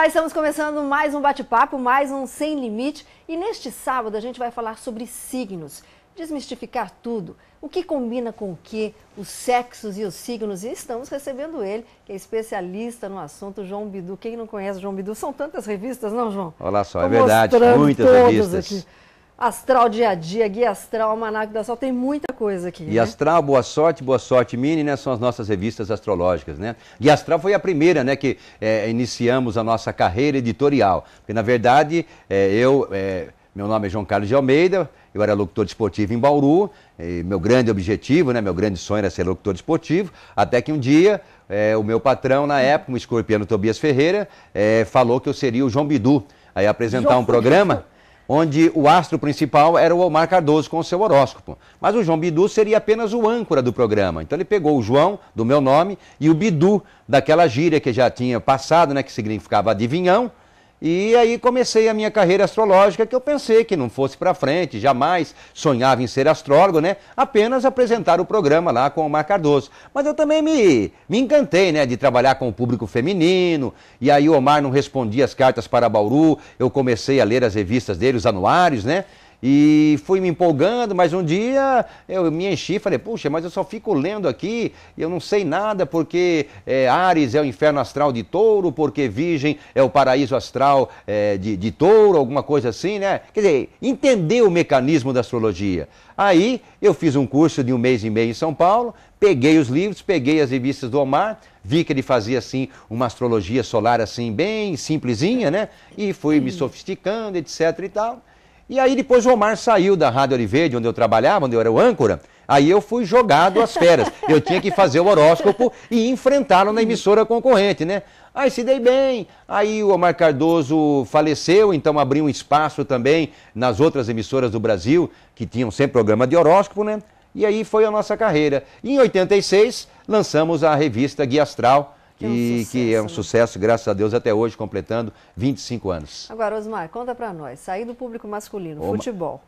Olá, estamos começando mais um bate-papo, mais um Sem Limite. E neste sábado a gente vai falar sobre signos, desmistificar tudo, o que combina com o que, os sexos e os signos. E estamos recebendo ele, que é especialista no assunto, João Bidu. Quem não conhece João Bidu? São tantas revistas, não, João? Olha só, é Tô é verdade, muitas revistas. Aqui. Astral Dia a Dia, Guia Astral, manaco da Sol, tem muita coisa aqui. Guia né? Astral, Boa Sorte, Boa Sorte Mini, né? São as nossas revistas astrológicas, né? Guia Astral foi a primeira, né? Que é, iniciamos a nossa carreira editorial. Porque, na verdade, é, eu... É, meu nome é João Carlos de Almeida, eu era locutor esportivo em Bauru, meu grande objetivo, né, meu grande sonho era ser locutor esportivo, até que um dia é, o meu patrão na época, o escorpiano Tobias Ferreira, é, falou que eu seria o João Bidu. Aí apresentar João um programa... Bidu onde o astro principal era o Omar Cardoso com o seu horóscopo. Mas o João Bidu seria apenas o âncora do programa. Então ele pegou o João, do meu nome, e o Bidu, daquela gíria que já tinha passado, né, que significava adivinhão, e aí comecei a minha carreira astrológica, que eu pensei que não fosse para frente, jamais sonhava em ser astrólogo, né? Apenas apresentar o programa lá com o Cardoso. Mas eu também me, me encantei, né, de trabalhar com o público feminino. E aí o Omar não respondia as cartas para Bauru, eu comecei a ler as revistas dele, os anuários, né? E fui me empolgando, mas um dia eu me enchi e falei, puxa, mas eu só fico lendo aqui, eu não sei nada, porque é, Ares é o inferno astral de touro, porque Virgem é o paraíso astral é, de, de touro, alguma coisa assim, né? Quer dizer, entender o mecanismo da astrologia. Aí eu fiz um curso de um mês e meio em São Paulo, peguei os livros, peguei as revistas do Omar, vi que ele fazia assim uma astrologia solar assim bem simplesinha, né? E fui me sofisticando, etc e tal. E aí depois o Omar saiu da Rádio Oliveira, onde eu trabalhava, onde eu era o âncora. Aí eu fui jogado às feras. Eu tinha que fazer o horóscopo e enfrentá-lo na emissora concorrente, né? Aí se dei bem. Aí o Omar Cardoso faleceu, então abri um espaço também nas outras emissoras do Brasil, que tinham sempre programa de horóscopo, né? E aí foi a nossa carreira. E em 86, lançamos a revista Guia Astral, é que é um sucesso, que é né? um sucesso, graças a Deus, até hoje, completando 25 anos. Agora, Osmar, conta para nós, sair do público masculino, Ô, futebol,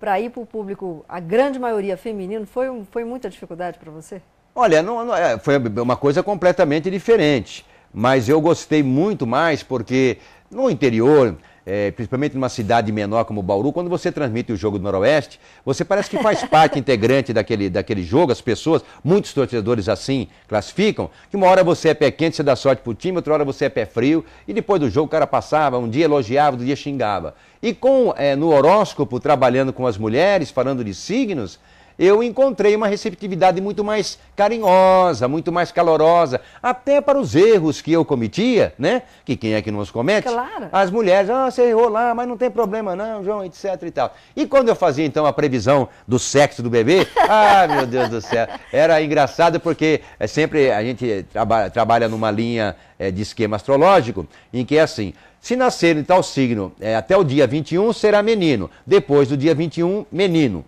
para ir para o público, a grande maioria feminino, foi, foi muita dificuldade para você? Olha, não, não, é, foi uma coisa completamente diferente, mas eu gostei muito mais porque no interior é, principalmente numa cidade menor como Bauru, quando você transmite o jogo do Noroeste, você parece que faz parte integrante daquele, daquele jogo, as pessoas, muitos torcedores assim classificam, que uma hora você é pé quente, você dá sorte pro time, outra hora você é pé frio, e depois do jogo o cara passava, um dia elogiava, outro dia xingava. E com é, no horóscopo, trabalhando com as mulheres, falando de signos, eu encontrei uma receptividade muito mais carinhosa, muito mais calorosa, até para os erros que eu cometia, né? Que quem é que não os comete? Claro. As mulheres, ah, você errou lá, mas não tem problema não, João, etc e tal. E quando eu fazia então a previsão do sexo do bebê, ah, meu Deus do céu, era engraçado porque eh, sempre a gente trabalha numa linha é, de esquema astrológico em que é assim, se nascer em tal signo é, até o dia 21 será menino, depois do dia 21 menino,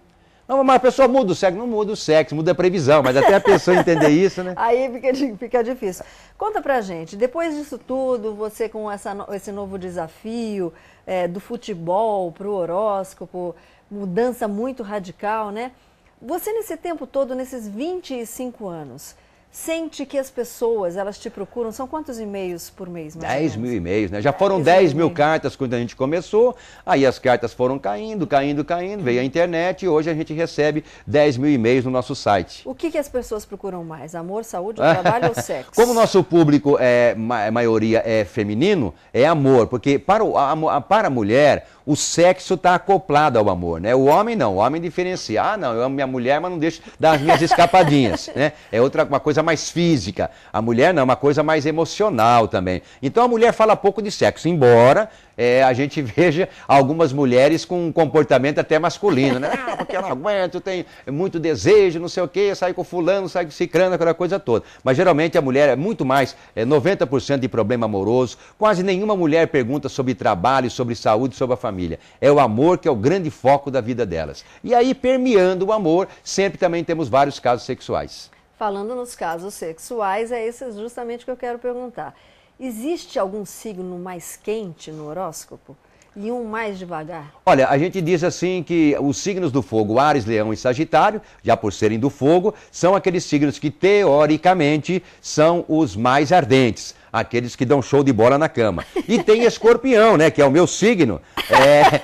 não, mas a pessoa muda o sexo, não muda o sexo, muda a previsão, mas até a pessoa entender isso, né? Aí fica, fica difícil. Conta pra gente, depois disso tudo, você com essa, esse novo desafio é, do futebol pro horóscopo, mudança muito radical, né? Você nesse tempo todo, nesses 25 anos, sente que as pessoas, elas te procuram, são quantos e-mails por mês? Mais 10 mil e-mails, né? Já foram 10, 10 mil, cartas quando a gente começou, aí as cartas foram caindo, caindo, caindo, veio a uhum. internet e hoje a gente recebe 10 mil e-mails no nosso site. O que, que as pessoas procuram mais? Amor, saúde, trabalho ou sexo? Como o nosso público, é, maioria é feminino, é amor, porque para, o, a, para a mulher, o sexo está acoplado ao amor, né? O homem não, o homem diferencia. Ah, não, eu amo minha mulher, mas não deixo dar as minhas escapadinhas, né? É outra uma coisa mais física. A mulher não, é uma coisa mais emocional também. Então a mulher fala pouco de sexo, embora é, a gente veja algumas mulheres com um comportamento até masculino, né? Ah, porque eu não aguento, tenho muito desejo, não sei o quê, sai com fulano, sai com cicrano, aquela coisa toda. Mas geralmente a mulher é muito mais, é 90% de problema amoroso. Quase nenhuma mulher pergunta sobre trabalho, sobre saúde, sobre a família família. É o amor que é o grande foco da vida delas. E aí, permeando o amor, sempre também temos vários casos sexuais. Falando nos casos sexuais, é esse justamente que eu quero perguntar. Existe algum signo mais quente no horóscopo? E um mais devagar? Olha, a gente diz assim que os signos do fogo, Ares, Leão e Sagitário, já por serem do fogo, são aqueles signos que teoricamente são os mais ardentes aqueles que dão show de bola na cama. E tem escorpião, né? Que é o meu signo. É...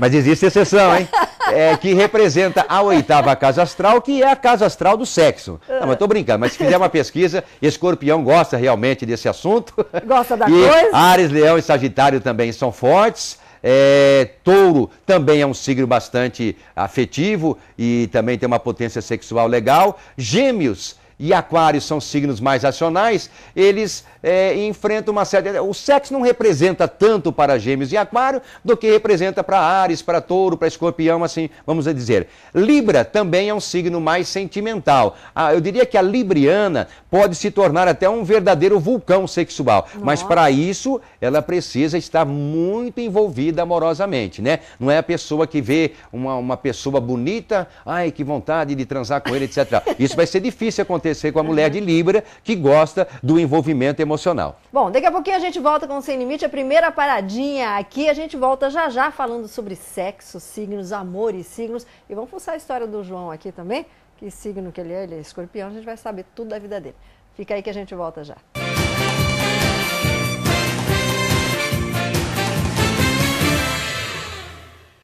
Mas existe exceção, hein? É, que representa a oitava casa astral, que é a casa astral do sexo. Não, mas tô brincando, mas se fizer uma pesquisa, escorpião gosta realmente desse assunto. Gosta da e coisa. Ares, leão e sagitário também são fortes. É, touro também é um signo bastante afetivo e também tem uma potência sexual legal. Gêmeos e Aquário são signos mais racionais, eles é, enfrentam uma série. O sexo não representa tanto para Gêmeos e Aquário do que representa para Ares, para Touro, para Escorpião, assim, vamos dizer. Libra também é um signo mais sentimental. Ah, eu diria que a Libriana pode se tornar até um verdadeiro vulcão sexual, Nossa. mas para isso ela precisa estar muito envolvida amorosamente, né? Não é a pessoa que vê uma, uma pessoa bonita, ai, que vontade de transar com ele, etc. Isso vai ser difícil acontecer acontecer com a mulher uhum. de Libra que gosta do envolvimento emocional. Bom, daqui a pouquinho a gente volta com o Sem Limite, a primeira paradinha aqui. A gente volta já já falando sobre sexo, signos, amor e signos. E vamos pulsar a história do João aqui também, que signo que ele é, ele é escorpião, a gente vai saber tudo da vida dele. Fica aí que a gente volta já.